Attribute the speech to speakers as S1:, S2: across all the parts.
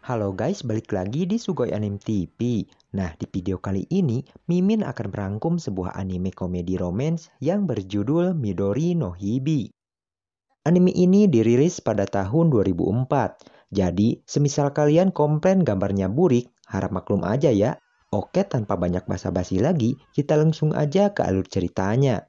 S1: Halo guys, balik lagi di Sugoi Anime TV. Nah, di video kali ini, Mimin akan merangkum sebuah anime komedi romance yang berjudul Midori no Hibi. Anime ini dirilis pada tahun 2004. Jadi, semisal kalian komplain gambarnya burik, harap maklum aja ya. Oke, tanpa banyak basa-basi lagi, kita langsung aja ke alur ceritanya.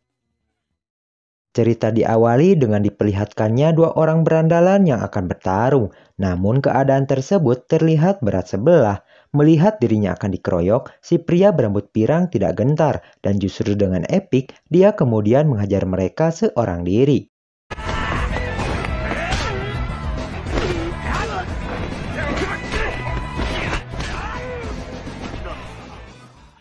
S1: Cerita diawali dengan diperlihatkannya dua orang berandalan yang akan bertarung, namun keadaan tersebut terlihat berat sebelah. Melihat dirinya akan dikeroyok, si pria berambut pirang tidak gentar, dan justru dengan epik, dia kemudian menghajar mereka seorang diri.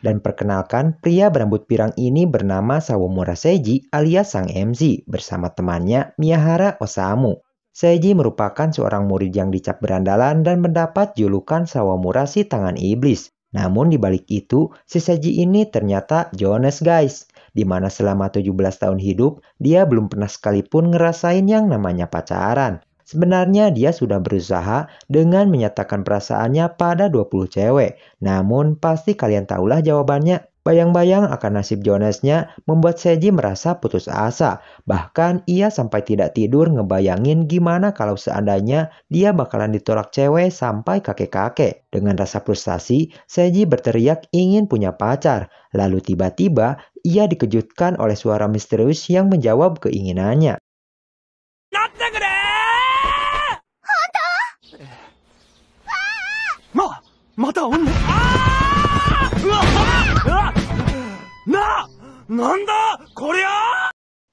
S1: Dan perkenalkan, pria berambut pirang ini bernama Sawomura Seiji alias Sang MC bersama temannya Miyahara Osamu. Seiji merupakan seorang murid yang dicap berandalan dan mendapat julukan Sawamura si tangan iblis. Namun di balik itu, si Seiji ini ternyata Jones guys, di mana selama 17 tahun hidup, dia belum pernah sekalipun ngerasain yang namanya pacaran. Sebenarnya dia sudah berusaha dengan menyatakan perasaannya pada 20 cewek, namun pasti kalian tahulah jawabannya. Bayang-bayang akan nasib Jonasnya membuat Seji merasa putus asa. Bahkan ia sampai tidak tidur ngebayangin gimana kalau seandainya dia bakalan ditolak cewek sampai kakek-kakek. Dengan rasa frustasi, Seji berteriak ingin punya pacar. Lalu tiba-tiba ia dikejutkan oleh suara misterius yang menjawab keinginannya.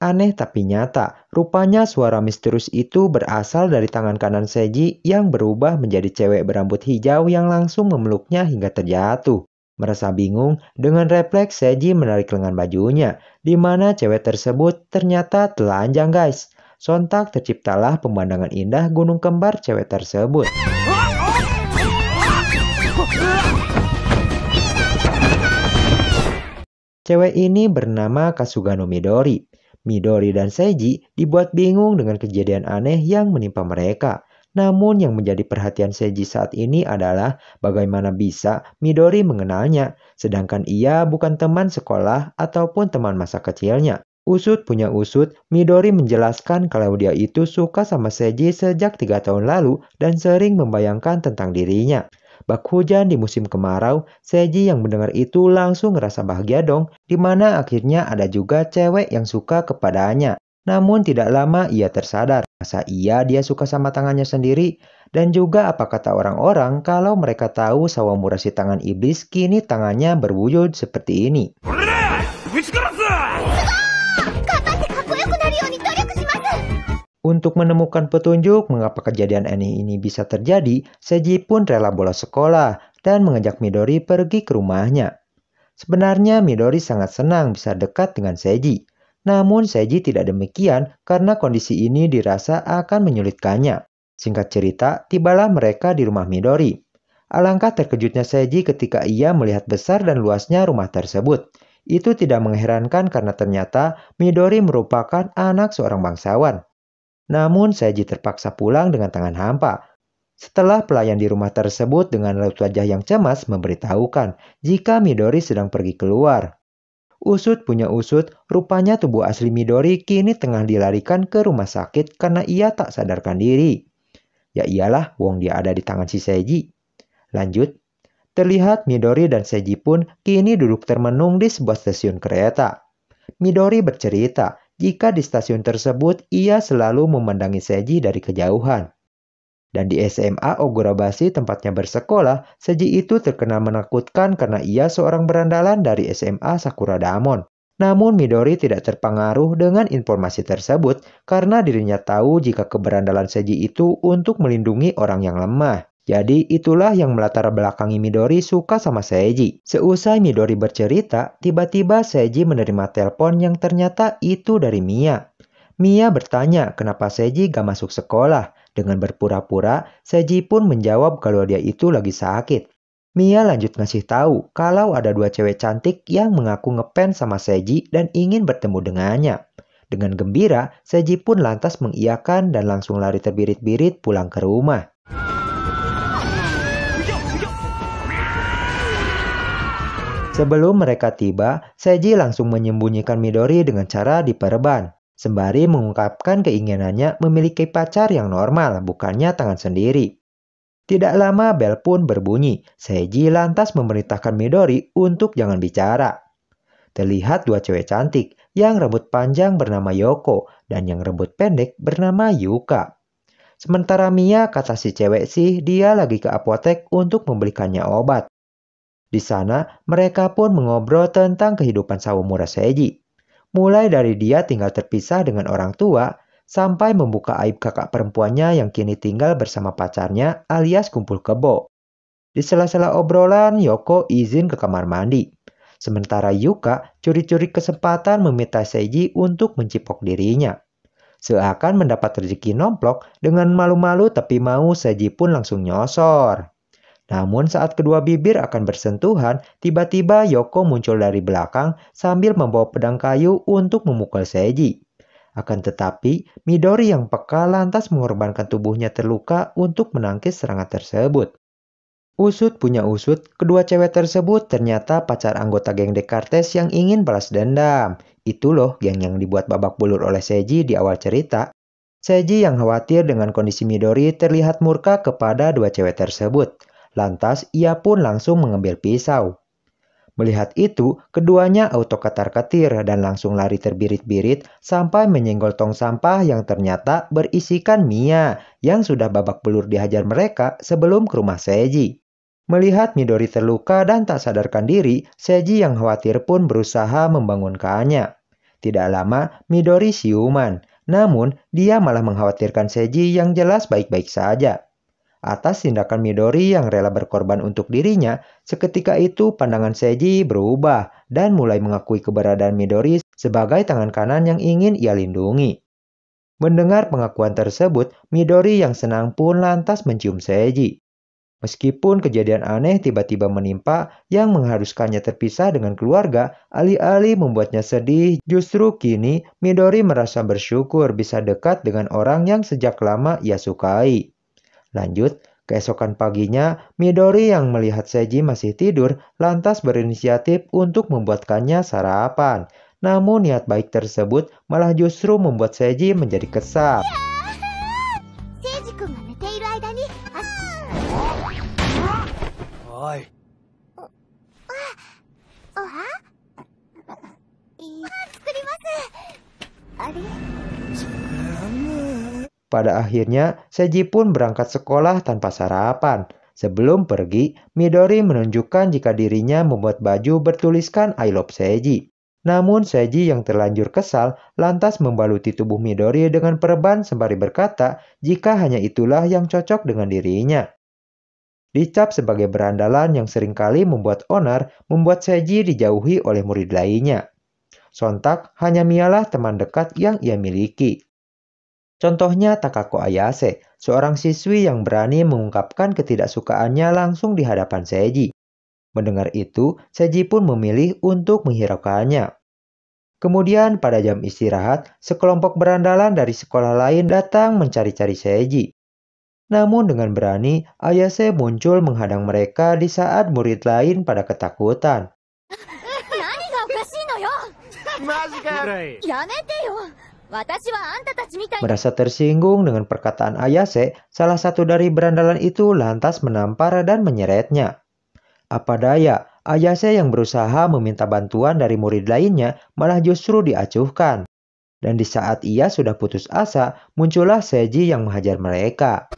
S1: Aneh tapi nyata, rupanya suara misterius itu berasal dari tangan kanan Seji yang berubah menjadi cewek berambut hijau yang langsung memeluknya hingga terjatuh. Merasa bingung, dengan refleks Seji menarik lengan bajunya, di mana cewek tersebut ternyata telanjang guys. Sontak terciptalah pemandangan indah gunung kembar cewek tersebut. Cewek ini bernama Kasugano Midori. Midori dan Seiji dibuat bingung dengan kejadian aneh yang menimpa mereka. Namun yang menjadi perhatian Seiji saat ini adalah bagaimana bisa Midori mengenalnya, sedangkan ia bukan teman sekolah ataupun teman masa kecilnya. Usut punya usut, Midori menjelaskan kalau dia itu suka sama Seiji sejak tiga tahun lalu dan sering membayangkan tentang dirinya. Bak hujan di musim kemarau, Seji yang mendengar itu langsung ngerasa bahagia dong, di mana akhirnya ada juga cewek yang suka kepadanya. Namun tidak lama ia tersadar, masa iya dia suka sama tangannya sendiri? Dan juga apa kata orang-orang kalau mereka tahu Sawamura si tangan iblis kini tangannya berwujud seperti ini. Untuk menemukan petunjuk mengapa kejadian aneh ini bisa terjadi, Seiji pun rela bolos sekolah dan mengajak Midori pergi ke rumahnya. Sebenarnya Midori sangat senang bisa dekat dengan Seiji. Namun Seiji tidak demikian karena kondisi ini dirasa akan menyulitkannya. Singkat cerita, tibalah mereka di rumah Midori. Alangkah terkejutnya Seiji ketika ia melihat besar dan luasnya rumah tersebut. Itu tidak mengherankan karena ternyata Midori merupakan anak seorang bangsawan. Namun Seiji terpaksa pulang dengan tangan hampa. Setelah pelayan di rumah tersebut dengan raut wajah yang cemas memberitahukan jika Midori sedang pergi keluar. Usut punya usut, rupanya tubuh asli Midori kini tengah dilarikan ke rumah sakit karena ia tak sadarkan diri. Ya iyalah, wong dia ada di tangan si Seiji. Lanjut, terlihat Midori dan Seiji pun kini duduk termenung di sebuah stasiun kereta. Midori bercerita jika di stasiun tersebut ia selalu memandangi Seji dari kejauhan. Dan di SMA Ogurabasi tempatnya bersekolah, Seji itu terkena menakutkan karena ia seorang berandalan dari SMA Sakura Damon. Namun Midori tidak terpengaruh dengan informasi tersebut karena dirinya tahu jika keberandalan Seji itu untuk melindungi orang yang lemah. Jadi itulah yang melatar belakangi Midori suka sama Seiji. Seusai Midori bercerita, tiba-tiba Seiji menerima telepon yang ternyata itu dari Mia. Mia bertanya kenapa Seiji gak masuk sekolah. Dengan berpura-pura, Seiji pun menjawab kalau dia itu lagi sakit. Mia lanjut ngasih tahu kalau ada dua cewek cantik yang mengaku ngepen sama Seiji dan ingin bertemu dengannya. Dengan gembira, Seiji pun lantas mengiyakan dan langsung lari terbirit-birit pulang ke rumah. Sebelum mereka tiba, Seiji langsung menyembunyikan Midori dengan cara diperban, sembari mengungkapkan keinginannya memiliki pacar yang normal, bukannya tangan sendiri. Tidak lama bel pun berbunyi. Seiji lantas memerintahkan Midori untuk jangan bicara. Terlihat dua cewek cantik, yang rambut panjang bernama Yoko dan yang rambut pendek bernama Yuka. Sementara Mia kata si cewek sih dia lagi ke apotek untuk membelikannya obat. Di sana, mereka pun mengobrol tentang kehidupan Sawamura Seiji. Mulai dari dia tinggal terpisah dengan orang tua, sampai membuka aib kakak perempuannya yang kini tinggal bersama pacarnya alias kumpul kebo. Di sela-sela obrolan, Yoko izin ke kamar mandi. Sementara Yuka curi-curi kesempatan meminta Seiji untuk mencipok dirinya. Seakan mendapat rezeki nomplok dengan malu-malu tapi mau Seiji pun langsung nyosor. Namun saat kedua bibir akan bersentuhan, tiba-tiba Yoko muncul dari belakang sambil membawa pedang kayu untuk memukul Seiji. Akan tetapi, Midori yang peka lantas mengorbankan tubuhnya terluka untuk menangkis serangan tersebut. Usut punya usut, kedua cewek tersebut ternyata pacar anggota geng Descartes yang ingin balas dendam. Itu loh geng yang dibuat babak bulur oleh Seiji di awal cerita. Seiji yang khawatir dengan kondisi Midori terlihat murka kepada dua cewek tersebut. Lantas ia pun langsung mengambil pisau. Melihat itu, keduanya auto ketar-ketir dan langsung lari terbirit-birit sampai menyenggol tong sampah yang ternyata berisikan Mia yang sudah babak belur dihajar mereka sebelum ke rumah Seji. Melihat Midori terluka dan tak sadarkan diri, Seji yang khawatir pun berusaha membangunkannya. Tidak lama, Midori siuman. Namun, dia malah mengkhawatirkan Seji yang jelas baik-baik saja atas tindakan Midori yang rela berkorban untuk dirinya, seketika itu pandangan Seiji berubah dan mulai mengakui keberadaan Midori sebagai tangan kanan yang ingin ia lindungi. Mendengar pengakuan tersebut, Midori yang senang pun lantas mencium Seiji. Meskipun kejadian aneh tiba-tiba menimpa yang mengharuskannya terpisah dengan keluarga, alih-alih membuatnya sedih, justru kini Midori merasa bersyukur bisa dekat dengan orang yang sejak lama ia sukai. Lanjut, keesokan paginya Midori yang melihat Seji masih tidur lantas berinisiatif untuk membuatkannya sarapan. Namun niat baik tersebut malah justru membuat Seji menjadi kesal. Pada akhirnya, Seji pun berangkat sekolah tanpa sarapan. Sebelum pergi, Midori menunjukkan jika dirinya membuat baju bertuliskan I love Seiji. Namun Seiji yang terlanjur kesal lantas membaluti tubuh Midori dengan perban sembari berkata jika hanya itulah yang cocok dengan dirinya. Dicap sebagai berandalan yang seringkali membuat onar membuat Seiji dijauhi oleh murid lainnya. Sontak hanya Mialah teman dekat yang ia miliki. Contohnya Takako Ayase, seorang siswi yang berani mengungkapkan ketidaksukaannya langsung di hadapan Seiji. Mendengar itu, Seiji pun memilih untuk menghiraukannya. Kemudian pada jam istirahat, sekelompok berandalan dari sekolah lain datang mencari-cari Seiji. Namun dengan berani, Ayase muncul menghadang mereka di saat murid lain pada ketakutan. Merasa tersinggung dengan perkataan Ayase, salah satu dari berandalan itu lantas menampar dan menyeretnya. Apa daya, Ayase yang berusaha meminta bantuan dari murid lainnya malah justru diacuhkan. Dan di saat ia sudah putus asa, muncullah Seji yang menghajar mereka.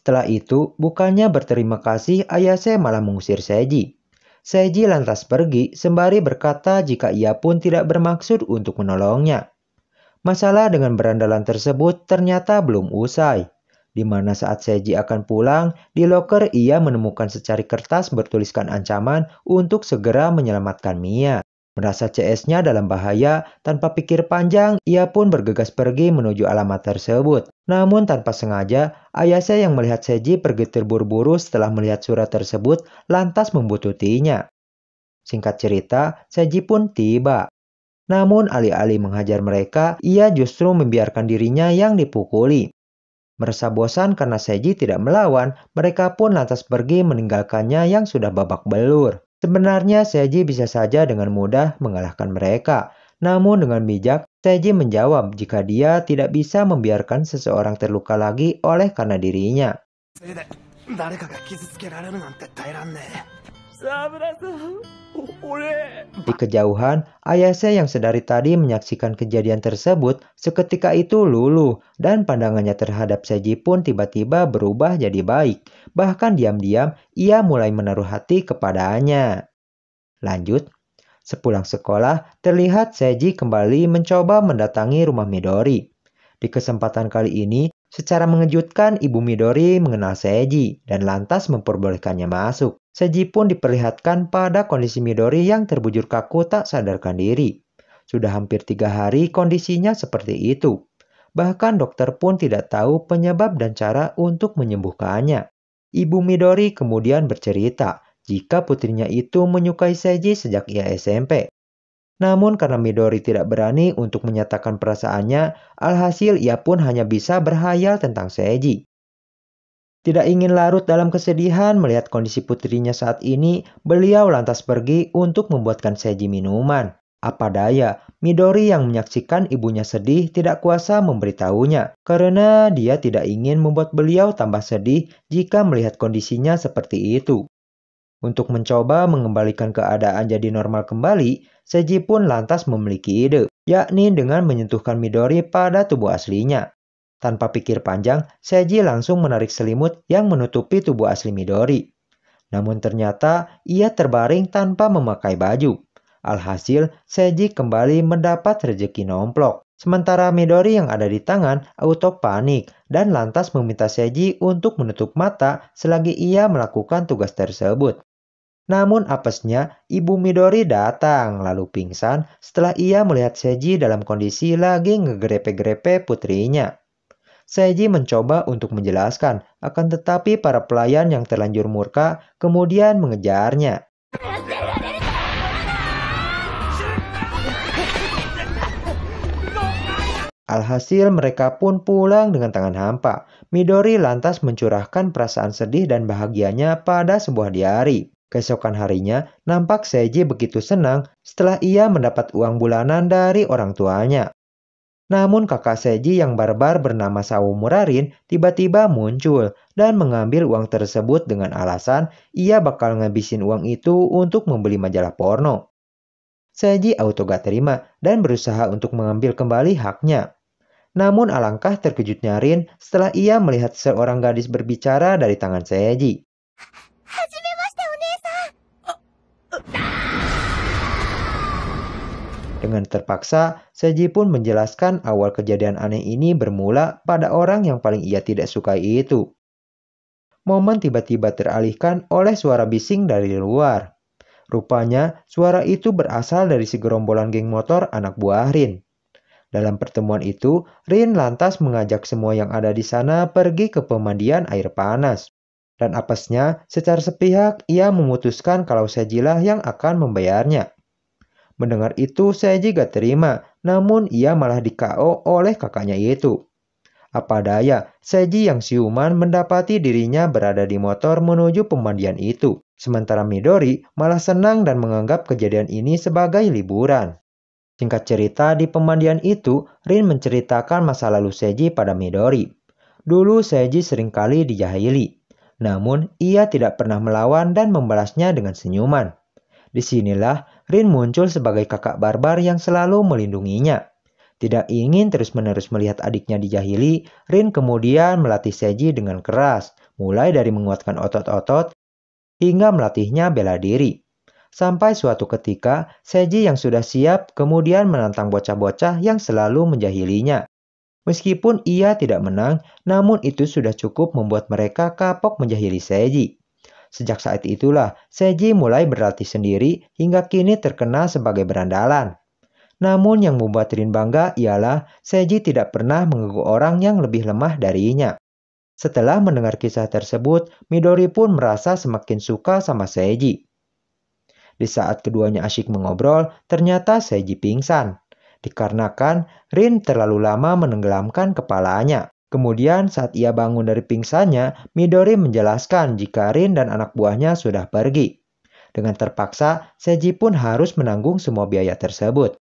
S1: Setelah itu, bukannya berterima kasih, Ayase malah mengusir Seiji. Seiji lantas pergi sembari berkata jika ia pun tidak bermaksud untuk menolongnya. Masalah dengan berandalan tersebut ternyata belum usai. Di mana saat Seiji akan pulang, di loker ia menemukan secari kertas bertuliskan ancaman untuk segera menyelamatkan Mia. Merasa CS-nya dalam bahaya, tanpa pikir panjang, ia pun bergegas pergi menuju alamat tersebut. Namun tanpa sengaja, ayah saya yang melihat Seji pergi terburu-buru setelah melihat surat tersebut lantas membututinya. Singkat cerita, Seji pun tiba. Namun alih-alih menghajar mereka, ia justru membiarkan dirinya yang dipukuli. Merasa bosan karena Seji tidak melawan, mereka pun lantas pergi meninggalkannya yang sudah babak belur. Sebenarnya Seji bisa saja dengan mudah mengalahkan mereka, namun dengan bijak, Seji menjawab jika dia tidak bisa membiarkan seseorang terluka lagi oleh karena dirinya. Di kejauhan, ayah saya yang sedari tadi menyaksikan kejadian tersebut seketika itu luluh dan pandangannya terhadap Seji pun tiba-tiba berubah jadi baik. Bahkan diam-diam ia mulai menaruh hati kepadanya. Lanjut. Sepulang sekolah, terlihat Seji kembali mencoba mendatangi rumah Midori. Di kesempatan kali ini, secara mengejutkan Ibu Midori mengenal Seji dan lantas memperbolehkannya masuk. Seji pun diperlihatkan pada kondisi Midori yang terbujur kaku tak sadarkan diri. Sudah hampir tiga hari kondisinya seperti itu. Bahkan dokter pun tidak tahu penyebab dan cara untuk menyembuhkannya. Ibu Midori kemudian bercerita jika putrinya itu menyukai Seji sejak ia SMP. Namun karena Midori tidak berani untuk menyatakan perasaannya, alhasil ia pun hanya bisa berhayal tentang Seji. Tidak ingin larut dalam kesedihan melihat kondisi putrinya saat ini, beliau lantas pergi untuk membuatkan Seji minuman. Apa daya, Midori yang menyaksikan ibunya sedih tidak kuasa memberitahunya karena dia tidak ingin membuat beliau tambah sedih jika melihat kondisinya seperti itu. Untuk mencoba mengembalikan keadaan jadi normal kembali, Seji pun lantas memiliki ide, yakni dengan menyentuhkan Midori pada tubuh aslinya. Tanpa pikir panjang, Seji langsung menarik selimut yang menutupi tubuh asli Midori. Namun ternyata ia terbaring tanpa memakai baju. Alhasil, Seji kembali mendapat rezeki nomplok. Sementara Midori yang ada di tangan auto panik dan lantas meminta Seji untuk menutup mata selagi ia melakukan tugas tersebut. Namun apesnya, ibu Midori datang lalu pingsan setelah ia melihat Seji dalam kondisi lagi ngegrepe-grepe putrinya. Seiji mencoba untuk menjelaskan, akan tetapi para pelayan yang terlanjur murka kemudian mengejarnya. Alhasil mereka pun pulang dengan tangan hampa. Midori lantas mencurahkan perasaan sedih dan bahagianya pada sebuah diari. Keesokan harinya, nampak Seiji begitu senang setelah ia mendapat uang bulanan dari orang tuanya. Namun kakak Seji yang barbar bernama Sawo Murarin tiba-tiba muncul dan mengambil uang tersebut dengan alasan ia bakal ngabisin uang itu untuk membeli majalah porno. Seji auto gak terima dan berusaha untuk mengambil kembali haknya. Namun alangkah terkejutnya Rin setelah ia melihat seorang gadis berbicara dari tangan Seiji. Dengan terpaksa, Seji pun menjelaskan awal kejadian aneh ini bermula pada orang yang paling ia tidak sukai itu. Momen tiba-tiba teralihkan oleh suara bising dari luar. Rupanya, suara itu berasal dari segerombolan geng motor anak buah Rin. Dalam pertemuan itu, Rin lantas mengajak semua yang ada di sana pergi ke pemandian air panas. Dan apesnya, secara sepihak ia memutuskan kalau Sejilah yang akan membayarnya. Mendengar itu Seiji gak terima, namun ia malah di-KO oleh kakaknya itu. Apa daya, Seiji yang siuman mendapati dirinya berada di motor menuju pemandian itu. Sementara Midori malah senang dan menganggap kejadian ini sebagai liburan. Singkat cerita, di pemandian itu, Rin menceritakan masa lalu Seiji pada Midori. Dulu Seiji seringkali dijahili, namun ia tidak pernah melawan dan membalasnya dengan senyuman. Disinilah Rin muncul sebagai kakak barbar yang selalu melindunginya. Tidak ingin terus-menerus melihat adiknya dijahili, Rin kemudian melatih Seji dengan keras, mulai dari menguatkan otot-otot hingga melatihnya bela diri. Sampai suatu ketika, Seji yang sudah siap kemudian menantang bocah-bocah yang selalu menjahilinya. Meskipun ia tidak menang, namun itu sudah cukup membuat mereka kapok menjahili Seji. Sejak saat itulah, Seji mulai berlatih sendiri hingga kini terkenal sebagai berandalan. Namun yang membuat Rin bangga ialah Seji tidak pernah mengganggu orang yang lebih lemah darinya. Setelah mendengar kisah tersebut, Midori pun merasa semakin suka sama Seiji. Di saat keduanya asyik mengobrol, ternyata Seiji pingsan. Dikarenakan Rin terlalu lama menenggelamkan kepalanya. Kemudian saat ia bangun dari pingsannya, Midori menjelaskan jika Rin dan anak buahnya sudah pergi. Dengan terpaksa, Seji pun harus menanggung semua biaya tersebut.